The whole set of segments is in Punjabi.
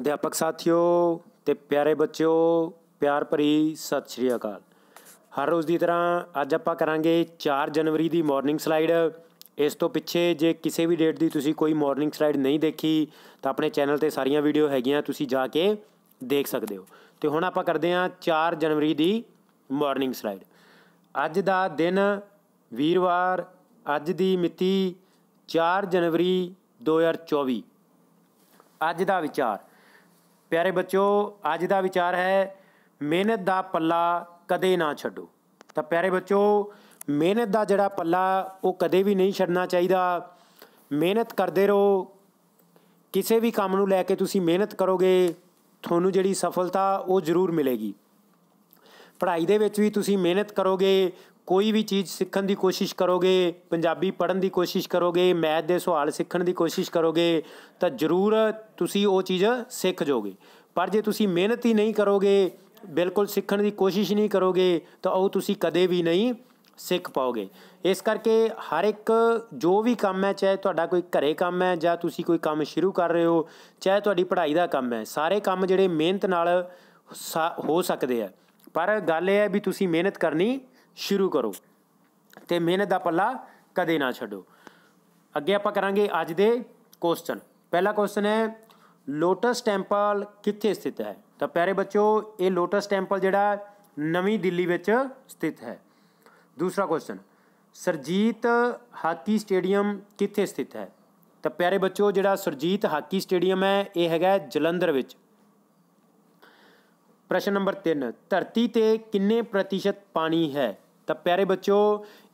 ਅਧਿਆਪਕ ਸਾਥੀਓ ਤੇ ਪਿਆਰੇ ਬੱਚਿਓ ਪਿਆਰ ਭਰੀ ਸਤਿ ਸ਼੍ਰੀ ਅਕਾਲ ਹਰ ਰੋਜ਼ ਦੀ ਤਰ੍ਹਾਂ ਅੱਜ ਆਪਾਂ ਕਰਾਂਗੇ 4 ਜਨਵਰੀ ਦੀ ਮਾਰਨਿੰਗ ਸਲਾਈਡ ਇਸ ਤੋਂ ਪਿੱਛੇ ਜੇ ਕਿਸੇ ਵੀ ਡੇਟ ਦੀ ਤੁਸੀਂ ਕੋਈ ਮਾਰਨਿੰਗ ਸਲਾਈਡ ਨਹੀਂ ਦੇਖੀ ਤਾਂ ਆਪਣੇ ਚੈਨਲ ਤੇ ਸਾਰੀਆਂ ਵੀਡੀਓ ਹੈਗੀਆਂ ਤੁਸੀਂ ਜਾ ਕੇ ਦੇਖ ਸਕਦੇ ਹੋ ਤੇ ਹੁਣ ਆਪਾਂ ਕਰਦੇ ਹਾਂ 4 ਜਨਵਰੀ ਦੀ ਮਾਰਨਿੰਗ ਸਲਾਈਡ ਅੱਜ ਦਾ ਦਿਨ ਵੀਰਵਾਰ ਅੱਜ ਦੀ ਮਿਤੀ 4 ਜਨਵਰੀ 2024 ਅੱਜ ਦਾ ਵਿਚਾਰ ਪਿਆਰੇ ਬੱਚਿਓ ਅੱਜ ਦਾ ਵਿਚਾਰ ਹੈ ਮਿਹਨਤ ਦਾ ਪੱਲਾ ਕਦੇ ਨਾ ਛੱਡੋ ਤਾਂ ਪਿਆਰੇ ਬੱਚਿਓ ਮਿਹਨਤ ਦਾ ਜਿਹੜਾ ਪੱਲਾ ਉਹ ਕਦੇ ਵੀ ਨਹੀਂ ਛੱਡਣਾ ਚਾਹੀਦਾ ਮਿਹਨਤ ਕਰਦੇ ਰਹੋ ਕਿਸੇ ਵੀ ਕੰਮ ਨੂੰ ਲੈ ਕੇ ਤੁਸੀਂ ਮਿਹਨਤ ਕਰੋਗੇ ਤੁਹਾਨੂੰ ਜਿਹੜੀ ਸਫਲਤਾ ਉਹ ਜ਼ਰੂਰ ਮਿਲੇਗੀ ਪੜ੍ਹਾਈ ਦੇ ਵਿੱਚ ਵੀ ਤੁਸੀਂ ਮਿਹਨਤ ਕਰੋਗੇ ਕੋਈ ਵੀ ਚੀਜ਼ ਸਿੱਖਣ ਦੀ ਕੋਸ਼ਿਸ਼ ਕਰੋਗੇ ਪੰਜਾਬੀ ਪੜਨ ਦੀ ਕੋਸ਼ਿਸ਼ ਕਰੋਗੇ ਮੈਥ ਦੇ ਸਵਾਲ ਸਿੱਖਣ ਦੀ ਕੋਸ਼ਿਸ਼ ਕਰੋਗੇ ਤਾਂ ਜ਼ਰੂਰ ਤੁਸੀਂ ਉਹ ਚੀਜ਼ ਸਿੱਖ ਜਾਓਗੇ ਪਰ ਜੇ ਤੁਸੀਂ ਮਿਹਨਤ ਹੀ ਨਹੀਂ ਕਰੋਗੇ ਬਿਲਕੁਲ ਸਿੱਖਣ ਦੀ ਕੋਸ਼ਿਸ਼ ਨਹੀਂ ਕਰੋਗੇ ਤਾਂ ਉਹ ਤੁਸੀਂ ਕਦੇ ਵੀ ਨਹੀਂ ਸਿੱਖ ਪਾਓਗੇ ਇਸ ਕਰਕੇ ਹਰ ਇੱਕ ਜੋ ਵੀ ਕੰਮ ਹੈ ਚਾਹੇ ਤੁਹਾਡਾ ਕੋਈ ਘਰੇ ਕੰਮ ਹੈ ਜਾਂ ਤੁਸੀਂ ਕੋਈ ਕੰਮ ਸ਼ੁਰੂ ਕਰ ਰਹੇ ਹੋ ਚਾਹੇ ਤੁਹਾਡੀ ਪੜ੍ਹਾਈ ਦਾ ਕੰਮ ਹੈ ਸਾਰੇ ਕੰਮ ਜਿਹੜੇ ਮਿਹਨਤ ਨਾਲ ਹੋ ਸਕਦੇ ਆ ਪਰ ਗੱਲ ਇਹ ਹੈ ਵੀ ਤੁਸੀਂ ਮਿਹਨਤ ਕਰਨੀ ਸ਼ੁਰੂ ਕਰੋ ਤੇ ਮਿਹਨਤ ਦਾ ਪੱਲਾ ਕਦੇ ਨਾ ਛੱਡੋ ਅੱਗੇ ਆਪਾਂ ਕਰਾਂਗੇ ਅੱਜ ਦੇ ਕੁਐਸਚਨ ਪਹਿਲਾ ਕੁਐਸਚਨ ਹੈ ਲੋਟਸ ਟੈਂਪਲ ਕਿੱਥੇ ਸਥਿਤ ਹੈ ਤਾਂ ਪਿਆਰੇ ਬੱਚਿਓ ਇਹ ਲੋਟਸ ਟੈਂਪਲ ਜਿਹੜਾ ਨਵੀਂ ਦਿੱਲੀ ਵਿੱਚ ਸਥਿਤ ਹੈ ਦੂਸਰਾ ਕੁਐਸਚਨ ਸਰਜੀਤ ਹਾਕੀ ਸਟੇਡੀਅਮ ਕਿੱਥੇ ਸਥਿਤ ਹੈ ਤਾਂ ਪਿਆਰੇ ਬੱਚਿਓ ਜਿਹੜਾ ਸਰਜੀਤ ਹਾਕੀ ਸਟੇਡੀਅਮ ਹੈ ਇਹ ਹੈਗਾ ਜਲੰਧਰ ਵਿੱਚ ਪ੍ਰਸ਼ਨ ਨੰਬਰ 3 ਧਰਤੀ ਤੇ ਕਿੰਨੇ ਪ੍ਰਤੀਸ਼ਤ ਪਾਣੀ ਹੈ ਤਾਂ ਪਿਆਰੇ ਬੱਚੋ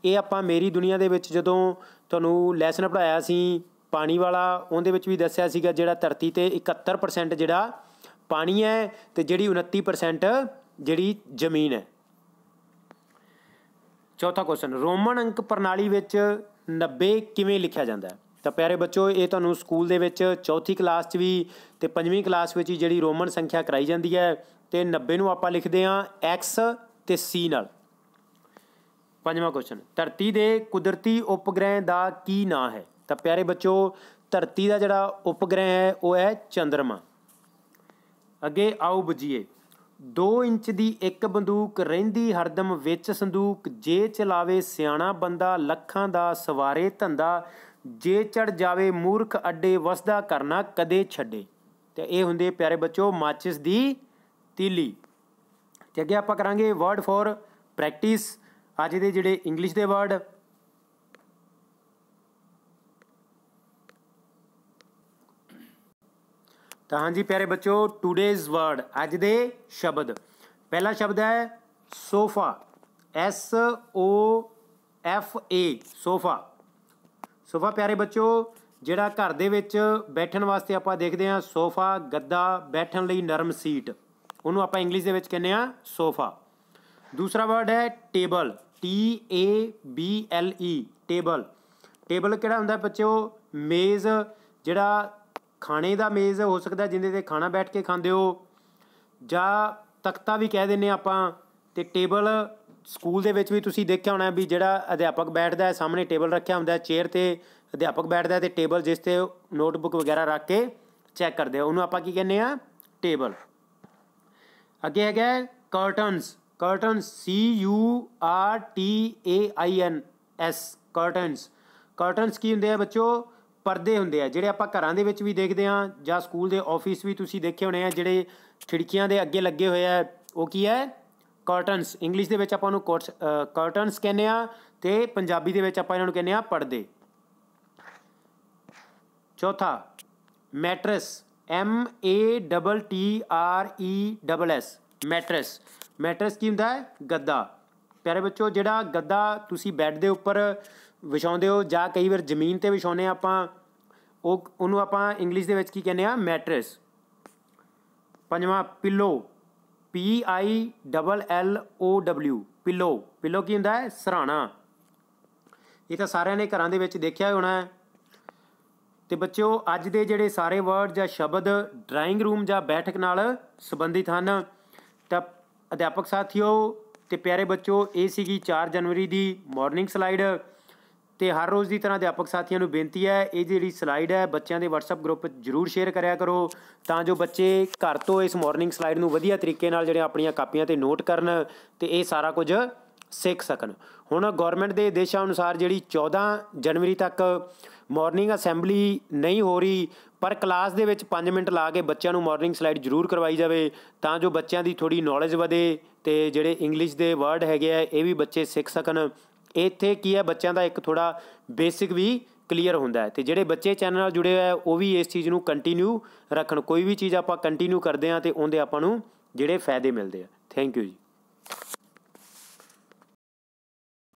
ਇਹ ਆਪਾਂ ਮੇਰੀ ਦੁਨੀਆ ਦੇ ਵਿੱਚ ਜਦੋਂ ਤੁਹਾਨੂੰ ਲੈਸਨ ਪੜਾਇਆ ਸੀ ਪਾਣੀ ਵਾਲਾ ਉਹਦੇ ਵਿੱਚ ਵੀ ਦੱਸਿਆ ਸੀਗਾ ਜਿਹੜਾ ਧਰਤੀ ਤੇ 71% ਜਿਹੜਾ ਪਾਣੀ ਹੈ ਤੇ ਜਿਹੜੀ 29% ਜਿਹੜੀ ਜ਼ਮੀਨ ਹੈ ਚੌਥਾ ਕੁਐਸਚਨ ਰੋਮਨ ਅੰਕ ਪ੍ਰਣਾਲੀ ਵਿੱਚ 90 ਕਿਵੇਂ ਲਿਖਿਆ ਜਾਂਦਾ ਹੈ ਤਾਂ ਪਿਆਰੇ ਬੱਚੋ ਇਹ ਤੁਹਾਨੂੰ ਸਕੂਲ ਦੇ ਵਿੱਚ ਚੌਥੀ ਕਲਾਸ 'ਚ ਵੀ ਤੇ ਪੰਜਵੀਂ ਕਲਾਸ ਵਿੱਚ ਜਿਹੜੀ ਰੋਮਨ ਸੰਖਿਆ ਕਰਾਈ ਜਾਂਦੀ ਹੈ ਤੇ 90 ਨੂੰ ਆਪਾਂ ਲਿਖਦੇ ਹਾਂ x ਤੇ c ਨਾਲ ਪੰਜਵਾਂ ਕੁਐਸਚਨ ਧਰਤੀ ਦੇ ਕੁਦਰਤੀ ਉਪਗ੍ਰਹਿ ਦਾ ਕੀ ਨਾਂ ਹੈ ਤਾਂ ਪਿਆਰੇ ਬੱਚੋ ਧਰਤੀ ਦਾ ਜਿਹੜਾ ਉਪਗ੍ਰਹਿ ਹੈ ਉਹ ਹੈ ਚੰ드ਰਮਾ ਅੱਗੇ ਆਓ ਬੁਝੀਏ 2 ਇੰਚ ਦੀ ਇੱਕ ਬੰਦੂਕ ਰਹਿੰਦੀ ਹਰਦਮ ਵਿੱਚ ਸੰਦੂਕ ਜੇ ਚਲਾਵੇ ਸਿਆਣਾ ਬੰਦਾ ਲੱਖਾਂ ਦਾ ਸਵਾਰੇ ਧੰਦਾ ਜੇ ਚੜ ਜਾਵੇ ਮੂਰਖ ਅੱਡੇ ਵਸਦਾ ਕਰਨਾ ਕਦੇ ਛੱਡੇ ਤੇ ਇਹ ਹੁੰਦੇ ਪਿਆਰੇ ਬੱਚੋ ਮਾਚਿਸ ਦੀ ਤੀਲੀ ਤੇ ਅੱਗੇ ਆਪਾਂ ਕਰਾਂਗੇ ਵਰਡ ਫੋਰ ਪ੍ਰੈਕਟਿਸ ਅੱਜ ਦੇ ਜਿਹੜੇ ਇੰਗਲਿਸ਼ ਦੇ ਵਰਡ ਤਾਂ ਹਾਂਜੀ ਪਿਆਰੇ ਬੱਚੋ ਟੂਡੇਜ਼ ਵਰਡ ਅੱਜ ਦੇ ਸ਼ਬਦ ਪਹਿਲਾ ਸ਼ਬਦ ਹੈ sofa S O F A sofa sofa ਪਿਆਰੇ ਬੱਚੋ ਜਿਹੜਾ ਘਰ ਦੇ ਵਿੱਚ ਬੈਠਣ ਵਾਸਤੇ ਆਪਾਂ ਦੇਖਦੇ ਹਾਂ ਸੋਫਾ ਗੱਦਾ ਬੈਠਣ ਲਈ ਨਰਮ ਸੀਟ ਉਹਨੂੰ ਆਪਾਂ ਇੰਗਲਿਸ਼ ਦੇ ਵਿੱਚ ਕਹਿੰਦੇ ਆ ਸੋਫਾ ਦੂਸਰਾ ਵਰਡ ਹੈ table T A B L E table table ਕਿਹੜਾ ਹੁੰਦਾ ਬੱਚਿਓ ਮੇਜ਼ ਜਿਹੜਾ ਖਾਣੇ ਦਾ ਮੇਜ਼ ਹੋ ਸਕਦਾ ਜਿੰਦੇ ਤੇ ਖਾਣਾ ਬੈਠ ਕੇ ਖਾਂਦੇ ਹੋ ਜਾਂ ਤਖਤਾ ਵੀ ਕਹਿ ਦਿੰਨੇ ਆਪਾਂ ਤੇ ਟੇਬਲ ਸਕੂਲ ਦੇ ਵਿੱਚ ਵੀ ਤੁਸੀਂ ਦੇਖਿਆ ਹੋਣਾ ਵੀ ਜਿਹੜਾ ਅਧਿਆਪਕ ਬੈਠਦਾ ਹੈ ਸਾਹਮਣੇ ਟੇਬਲ ਰੱਖਿਆ ਹੁੰਦਾ ਹੈ ਚੇਅਰ ਤੇ ਅਧਿਆਪਕ ਬੈਠਦਾ ਹੈ ਤੇ ਟੇਬਲ ਜਿਸ ਤੇ ਨੋਟਬੁੱਕ ਵਗੈਰਾ ਰੱਖ ਕੇ ਚੈੱਕ ਕਰਦੇ ਆ ਉਹਨੂੰ ਆਪਾਂ ਕੀ ਕਹਿੰਦੇ ਆ ਟੇਬਲ ਅੱਗੇ ਹੈਗਾ curtains curtain C U R T A I N S curtains curtains ਕੀ ਹੁੰਦੇ ਆ ਬੱਚੋ ਪਰਦੇ ਹੁੰਦੇ ਆ ਜਿਹੜੇ ਆਪਾਂ ਘਰਾਂ ਦੇ ਵਿੱਚ ਵੀ ਦੇਖਦੇ ਆ ਜਾਂ ਸਕੂਲ ਦੇ ਆਫਿਸ ਵੀ ਤੁਸੀਂ ਦੇਖੇ ਹੋਣੇ ਆ ਜਿਹੜੇ ਖਿੜਕੀਆਂ ਦੇ ਅੱਗੇ ਲੱਗੇ ਹੋਏ ਆ ਉਹ ਕੀ ਹੈ ਕਰਟਨਸ ਇੰਗਲਿਸ਼ ਦੇ ਵਿੱਚ ਆਪਾਂ ਉਹਨੂੰ ਕਰਟਨਸ ਕਹਿੰਦੇ ਆ ਤੇ ਪੰਜਾਬੀ ਦੇ ਵਿੱਚ ਆਪਾਂ ਇਹਨਾਂ ਨੂੰ ਕਹਿੰਦੇ ਆ ਪਰਦੇ ਚੌਥਾ mattress M A T T R E S S mattress mattress ਕੀ ਹੁੰਦਾ ਹੈ ਗੱਦਾ ਪਿਆਰੇ ਬੱਚੋ ਜਿਹੜਾ ਗੱਦਾ ਤੁਸੀਂ ਬੈੱਡ ਦੇ ਉੱਪਰ ਵਿਛਾਉਂਦੇ ਹੋ ਜਾਂ ਕਈ ਵਾਰ ਜ਼ਮੀਨ ਤੇ ਵਿਛਾਉਂਦੇ ਆਪਾਂ ਉਹ ਉਹਨੂੰ ਆਪਾਂ ਇੰਗਲਿਸ਼ ਦੇ ਵਿੱਚ ਕੀ ਕਹਿੰਦੇ ਆ ਮੈਟਰਸ ਪੰਜਵਾਂ pillow P I double L O W pillow pillow ਕੀ ਹੁੰਦਾ ਹੈ ਸਰਾਣਾ ਇਹ ਤਾਂ ਸਾਰਿਆਂ ਨੇ ਘਰਾਂ ਦੇ ਵਿੱਚ ਦੇਖਿਆ ਹੋਣਾ ਹੈ ਤੇ ਬੱਚਿਓ ਅੱਜ ਦੇ ਜਿਹੜੇ ਸਾਰੇ ਵਰਡ ਜਾਂ ਸ਼ਬਦ ਡਰਾਇੰਗ ਰੂਮ ਜਾਂ ਬੈਠਕ ਨਾਲ ਸੰਬੰਧਿਤ ਹਨ ਤਾਂ ਅਧਿਆਪਕ ਸਾਥੀਓ ਤੇ ਪਿਆਰੇ ਬੱਚੋ ਇਹ ਸੀਗੀ 4 ਜਨਵਰੀ ਦੀ ਮਾਰਨਿੰਗ ਸਲਾਈਡ ਤੇ ਹਰ ਰੋਜ਼ ਦੀ ਤਰ੍ਹਾਂ ਅਧਿਆਪਕ ਸਾਥੀਆਂ ਨੂੰ ਬੇਨਤੀ ਹੈ ਇਹ ਜਿਹੜੀ ਸਲਾਈਡ ਹੈ ਬੱਚਿਆਂ ਦੇ WhatsApp ਗਰੁੱਪ ਜਰੂਰ ਸ਼ੇਅਰ ਕਰਿਆ ਕਰੋ ਤਾਂ ਜੋ ਬੱਚੇ ਘਰ ਤੋਂ ਇਸ ਮਾਰਨਿੰਗ ਸਲਾਈਡ ਨੂੰ ਵਧੀਆ ਤਰੀਕੇ ਨਾਲ ਜਿਹੜੇ ਆਪਣੀਆਂ ਕਾਪੀਆਂ ਤੇ ਨੋਟ ਕਰਨ ਤੇ ਇਹ ਸਾਰਾ ਕੁਝ ਸਿੱਖ ਸਕਣ ਹੁਣ ਗਵਰਨਮੈਂਟ ਦੇ ਦੇਸ਼ਾਂ ਅਨੁਸਾਰ ਜਿਹੜੀ 14 ਜਨਵਰੀ ਤੱਕ ਮਾਰਨਿੰਗ ਅਸੈਂਬਲੀ ਨਹੀਂ ਹੋ ਰਹੀ ਪਰ ਕਲਾਸ ਦੇ ਵਿੱਚ 5 ਮਿੰਟ ਲਾ ਕੇ ਬੱਚਿਆਂ ਨੂੰ ਮਾਰਨਿੰਗ ਸਲਾਈਡ ਜ਼ਰੂਰ ਕਰਵਾਈ ਜਾਵੇ ਤਾਂ ਜੋ ਬੱਚਿਆਂ ਦੀ ਥੋੜੀ ਨੌਲੇਜ ਵਧੇ ਤੇ ਜਿਹੜੇ ਇੰਗਲਿਸ਼ ਦੇ ਵਰਡ ਹੈਗੇ ਆ ਇਹ ਵੀ ਬੱਚੇ ਸਿੱਖ ਸਕਣ ਇੱਥੇ ਕੀ ਹੈ ਬੱਚਿਆਂ ਦਾ ਇੱਕ ਥੋੜਾ ਬੇਸਿਕ ਵੀ ਕਲੀਅਰ ਹੁੰਦਾ ਹੈ ਤੇ ਜਿਹੜੇ ਬੱਚੇ ਚੈਨਲ ਨਾਲ ਜੁੜੇ ਹੋਏ ਆ ਉਹ ਵੀ ਇਸ ਚੀਜ਼ ਨੂੰ ਕੰਟੀਨਿਊ ਰੱਖਣ ਕੋਈ ਵੀ ਚੀਜ਼ ਆਪਾਂ ਕੰਟੀਨਿਊ ਕਰਦੇ ਆ ਤੇ ਉਹਦੇ ਆਪਾਂ ਨੂੰ ਜਿਹੜੇ ਫਾਇਦੇ ਮਿਲਦੇ ਆ ਥੈਂਕ ਯੂ ਜੀ